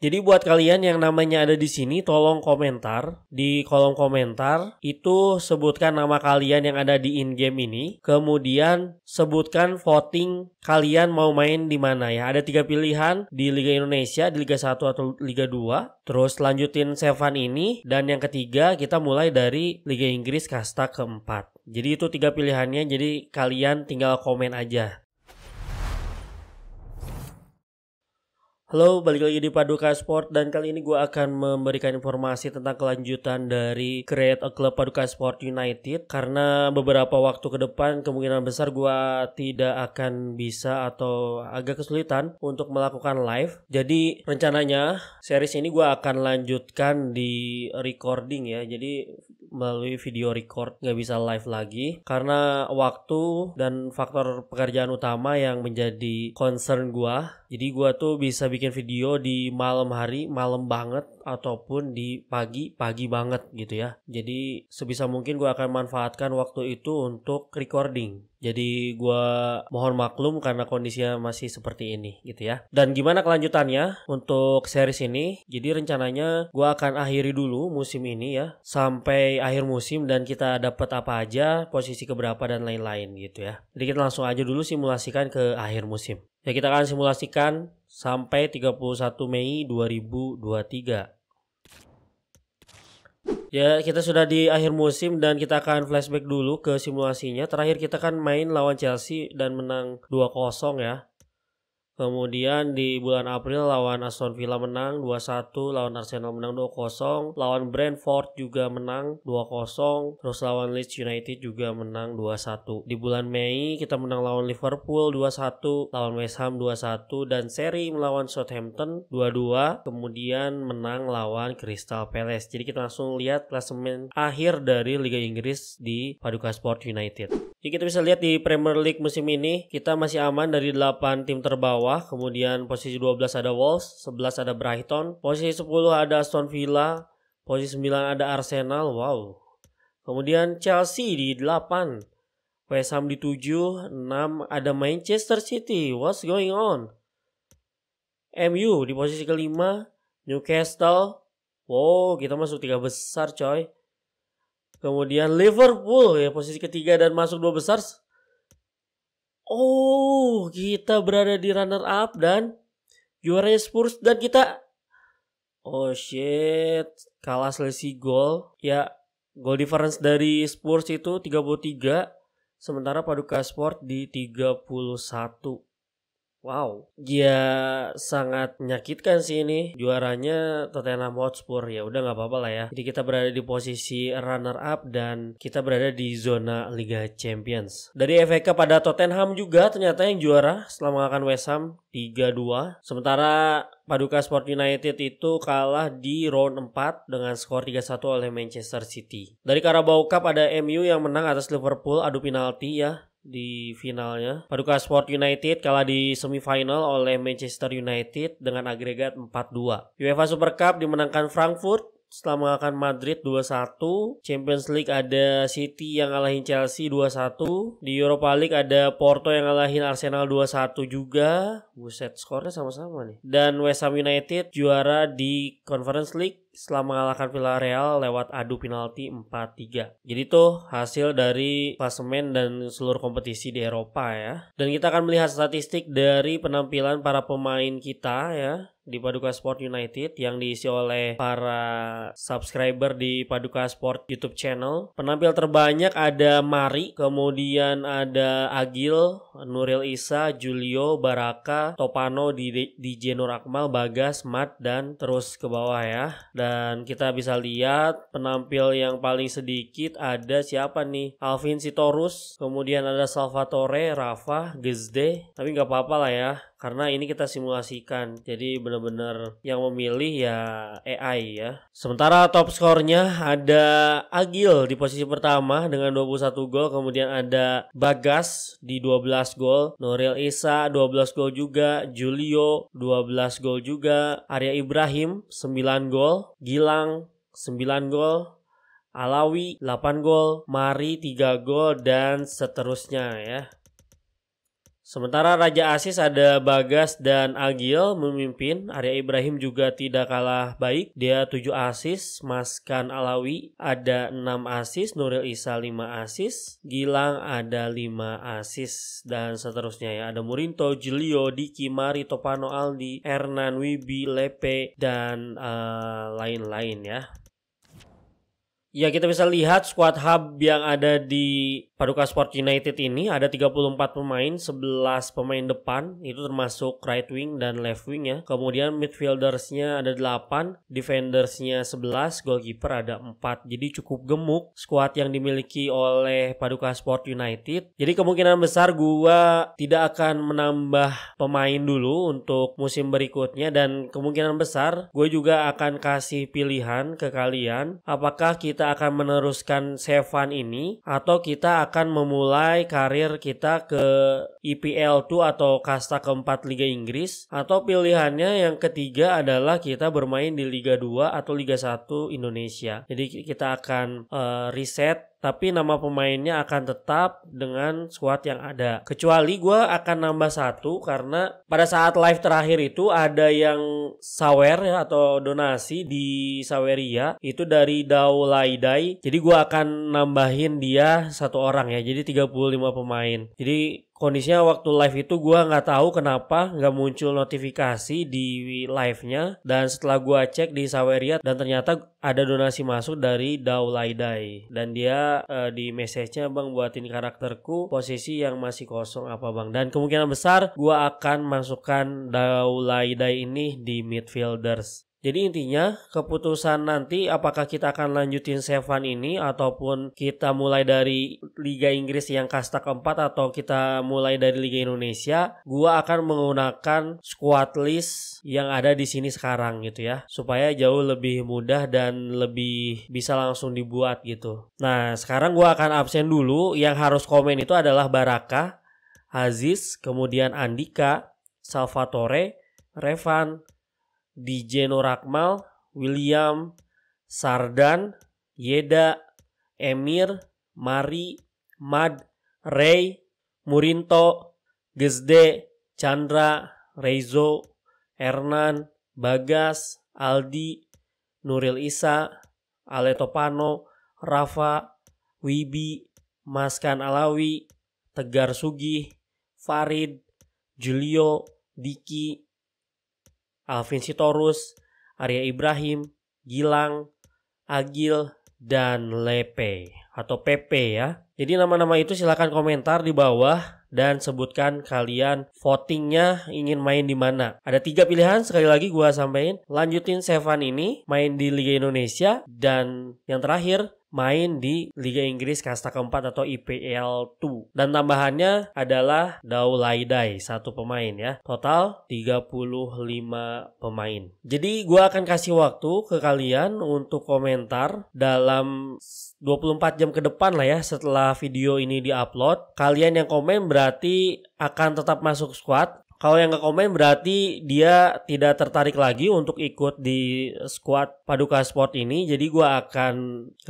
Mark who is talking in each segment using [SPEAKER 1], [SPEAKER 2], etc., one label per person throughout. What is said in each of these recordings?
[SPEAKER 1] Jadi buat kalian yang namanya ada di sini tolong komentar di kolom komentar itu sebutkan nama kalian yang ada di in game ini. Kemudian sebutkan voting kalian mau main di mana ya. Ada tiga pilihan di Liga Indonesia, di Liga 1 atau Liga 2. Terus lanjutin Seven ini dan yang ketiga kita mulai dari Liga Inggris kasta keempat. Jadi itu tiga pilihannya jadi kalian tinggal komen aja. Halo, balik lagi di Paduka Sport dan kali ini gue akan memberikan informasi tentang kelanjutan dari Create a Club Paduka Sport United karena beberapa waktu ke depan kemungkinan besar gue tidak akan bisa atau agak kesulitan untuk melakukan live. Jadi rencananya series ini gue akan lanjutkan di recording ya, jadi melalui video record nggak bisa live lagi karena waktu dan faktor pekerjaan utama yang menjadi concern gue jadi gue tuh bisa bikin video di malam hari, malam banget ataupun di pagi, pagi banget gitu ya. Jadi sebisa mungkin gue akan manfaatkan waktu itu untuk recording. Jadi gue mohon maklum karena kondisinya masih seperti ini gitu ya. Dan gimana kelanjutannya untuk series ini? Jadi rencananya gue akan akhiri dulu musim ini ya. Sampai akhir musim dan kita dapat apa aja, posisi keberapa dan lain-lain gitu ya. Jadi kita langsung aja dulu simulasikan ke akhir musim. Ya kita akan simulasikan sampai 31 Mei 2023. Ya kita sudah di akhir musim dan kita akan flashback dulu ke simulasinya. Terakhir kita kan main lawan Chelsea dan menang 2-0 ya. Kemudian di bulan April lawan Aston Villa menang 2-1, lawan Arsenal menang 2-0, lawan Brentford juga menang 2-0, terus lawan Leeds United juga menang 2-1. Di bulan Mei kita menang lawan Liverpool 2-1, lawan West Ham 2-1 dan seri melawan Southampton 2-2, kemudian menang lawan Crystal Palace. Jadi kita langsung lihat klasemen akhir dari Liga Inggris di Paduka Sport United. Jadi ya, kita bisa lihat di Premier League musim ini kita masih aman dari 8 tim terbawah, kemudian posisi 12 ada Wolves, 11 ada Brighton, posisi 10 ada Aston Villa, posisi 9 ada Arsenal, wow. Kemudian Chelsea di 8, West Ham di 7, 6 ada Manchester City, what's going on? MU di posisi kelima, Newcastle, wow kita masuk tiga besar coy. Kemudian Liverpool ya posisi ketiga dan masuk dua besar. Oh, kita berada di runner up dan juara Spurs dan kita Oh shit, kalah selisih gol. Ya, gol difference dari Spurs itu 33 sementara Paduka Sport di 31. Wow, dia sangat menyakitkan sih ini. Juaranya Tottenham Hotspur ya udah nggak apa-apa lah ya. Jadi kita berada di posisi runner up dan kita berada di zona Liga Champions. Dari FA Cup pada Tottenham juga ternyata yang juara setelah mengalahkan West Ham 3-2. Sementara Paduka Sport United itu kalah di round 4 dengan skor 3-1 oleh Manchester City. Dari Carabao Cup ada MU yang menang atas Liverpool adu penalti ya di finalnya. Paduka Sport United kalah di semifinal oleh Manchester United dengan agregat 4-2. UEFA Super Cup dimenangkan Frankfurt setelah mengalahkan Madrid 2-1. Champions League ada City yang ngalahin Chelsea 2-1. Di Europa League ada Porto yang ngalahin Arsenal 2-1 juga. Buset, skornya sama-sama nih. Dan West Ham United juara di Conference League setelah mengalahkan Villarreal lewat adu penalti 4-3. Jadi tuh hasil dari klasemen dan seluruh kompetisi di Eropa ya. Dan kita akan melihat statistik dari penampilan para pemain kita ya di Paduka Sport United yang diisi oleh para subscriber di Paduka Sport YouTube channel. Penampil terbanyak ada Mari, kemudian ada Agil, Nuril Isa, Julio, Baraka, Topano, DJ Nur Akmal, Bagas, Mat, dan terus ke bawah ya. Dan kita bisa lihat penampil yang paling sedikit ada siapa nih? Alvin Sitorus, kemudian ada Salvatore, Rafa, Gezde. Tapi nggak apa-apa lah ya karena ini kita simulasikan jadi benar-benar yang memilih ya AI ya sementara top skornya ada Agil di posisi pertama dengan 21 gol kemudian ada Bagas di 12 gol Noriel Isa 12 gol juga Julio 12 gol juga Arya Ibrahim 9 gol Gilang 9 gol Alawi 8 gol, Mari 3 gol dan seterusnya ya. Sementara Raja Asis ada Bagas dan Agil memimpin. Arya Ibrahim juga tidak kalah baik. Dia 7 asis, Maskan Alawi ada 6 asis, Nuril Isa 5 asis, Gilang ada 5 asis dan seterusnya ya. Ada Murinto, Julio, Diki, Mari, Topano, Aldi, Hernan, Wibi, Lepe dan eh, lain-lain uh, ya. Ya kita bisa lihat squad hub yang ada di Paduka Sport United ini ada 34 pemain, 11 pemain depan, itu termasuk right wing dan left wing ya. Kemudian midfieldersnya ada 8, defendersnya 11, goalkeeper ada 4. Jadi cukup gemuk squad yang dimiliki oleh Paduka Sport United. Jadi kemungkinan besar gua tidak akan menambah pemain dulu untuk musim berikutnya dan kemungkinan besar gue juga akan kasih pilihan ke kalian apakah kita akan meneruskan Sevan ini atau kita akan akan memulai karir kita ke EPL 2 atau kasta keempat Liga Inggris atau pilihannya yang ketiga adalah kita bermain di Liga 2 atau Liga 1 Indonesia. Jadi kita akan uh, eh, riset tapi nama pemainnya akan tetap dengan squad yang ada. Kecuali gue akan nambah satu karena pada saat live terakhir itu ada yang sawer ya, atau donasi di Saweria itu dari Daulaidai. Jadi gue akan nambahin dia satu orang ya. Jadi 35 pemain. Jadi kondisinya waktu live itu gue nggak tahu kenapa nggak muncul notifikasi di live-nya dan setelah gue cek di Saweria dan ternyata ada donasi masuk dari Daulaidai dan dia e, di message-nya bang buatin karakterku posisi yang masih kosong apa bang dan kemungkinan besar gue akan masukkan Daulaidai ini di midfielders jadi intinya keputusan nanti apakah kita akan lanjutin Sevan ini ataupun kita mulai dari Liga Inggris yang kasta keempat atau kita mulai dari Liga Indonesia, gua akan menggunakan squad list yang ada di sini sekarang gitu ya supaya jauh lebih mudah dan lebih bisa langsung dibuat gitu. Nah sekarang gua akan absen dulu yang harus komen itu adalah Baraka, Aziz, kemudian Andika, Salvatore, Revan, Dijeno Rakmal, William Sardan, Yeda, Emir, Mari, Mad, Ray, Murinto, Gesde, Chandra, Rezo Ernan, Bagas, Aldi, Nuril Isa, Ale Topano, Rafa, Wibi, Maskan Alawi, Tegar Sugih, Farid, Julio, Diki, Alvin Sitorus, Arya Ibrahim, Gilang, Agil, dan Lepe atau Pepe ya. Jadi nama-nama itu silahkan komentar di bawah dan sebutkan kalian votingnya ingin main di mana. Ada tiga pilihan sekali lagi gue sampaikan. Lanjutin Sevan ini main di Liga Indonesia dan yang terakhir main di Liga Inggris kasta keempat atau IPL 2 dan tambahannya adalah Daulaidai satu pemain ya total 35 pemain jadi gue akan kasih waktu ke kalian untuk komentar dalam 24 jam ke depan lah ya setelah video ini diupload, kalian yang komen berarti akan tetap masuk squad kalau yang nggak komen berarti dia tidak tertarik lagi untuk ikut di squad Paduka Sport ini. Jadi gue akan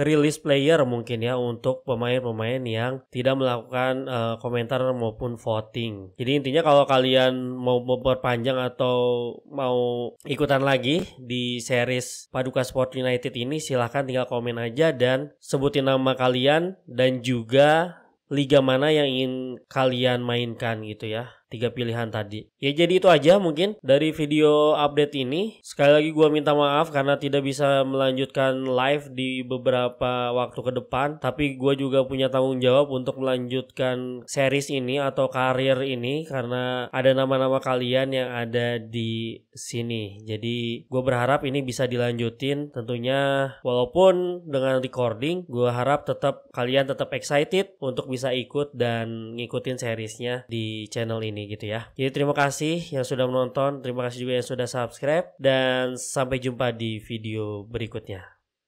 [SPEAKER 1] rilis player mungkin ya untuk pemain-pemain yang tidak melakukan uh, komentar maupun voting. Jadi intinya kalau kalian mau memperpanjang atau mau ikutan lagi di series Paduka Sport United ini silahkan tinggal komen aja dan sebutin nama kalian dan juga liga mana yang ingin kalian mainkan gitu ya tiga pilihan tadi. Ya jadi itu aja mungkin dari video update ini. Sekali lagi gue minta maaf karena tidak bisa melanjutkan live di beberapa waktu ke depan. Tapi gue juga punya tanggung jawab untuk melanjutkan series ini atau karir ini karena ada nama-nama kalian yang ada di sini. Jadi gue berharap ini bisa dilanjutin tentunya walaupun dengan recording gue harap tetap kalian tetap excited untuk bisa ikut dan ngikutin seriesnya di channel ini ini gitu ya. Jadi terima kasih yang sudah menonton, terima kasih juga yang sudah subscribe dan sampai jumpa di video berikutnya.